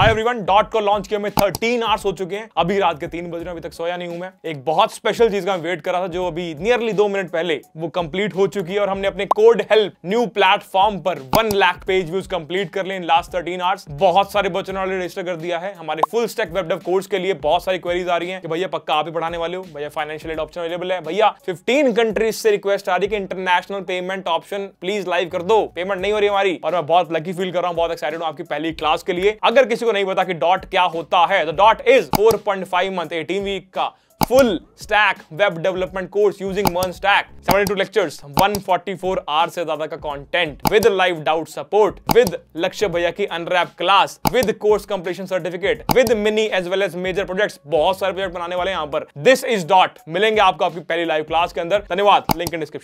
हाय everyone dot को launch किए में 13 आवर्स हो चुके हैं अभी रात के तीन बज रहे अभी तक सोया नहीं हूं मैं एक बहुत स्पेशल चीज का वेट कर रहा था जो अभी नियरली दो मिनट पहले वो कंप्लीट हो चुकी है और हमने अपने कोड हेल्प न्यू प्लेटफॉर्म पर one lakh page views complete कर ले इन लास्ट थर्टीन आवर्स बहुत सारे बच्चों ने रजिस्टर कर दिया है हमारे फुल स्टेक वेब कोर्स के लिए बहुत सारी क्वेरीज आ रही है भैया पक्का आप ही पढ़ाने वाले हो भैया फाइनेंशियल एड ऑप्शन अवेलेबल है भैया फिफ्टीन कंट्रीज से रिक्वेस्ट आ रही है international payment option please live कर दो पेमेंट नहीं हो रही हमारी और मैं बहुत लकी फील कर रहा हूँ बहुत एक्साइटेड हूँ आपकी पहली क्लास के लिए अगर किसी को तो नहीं पता कि डॉट क्या होता है the dot is four point five month eighteen week का full stack web development course using मन स्टैक 72 लेक्चर्स फोर आर से ज्यादा का content with live doubt support with Lakshya भैया की unwrap class with course completion certificate with mini as well as major project बहुत सारे project बनाने वाले यहाँ पर दिस इज डॉट मिलेंगे आपको आपकी पहली लाइव क्लास के अंदर धन्यवाद लिंक इन डिस्क्रिप्शन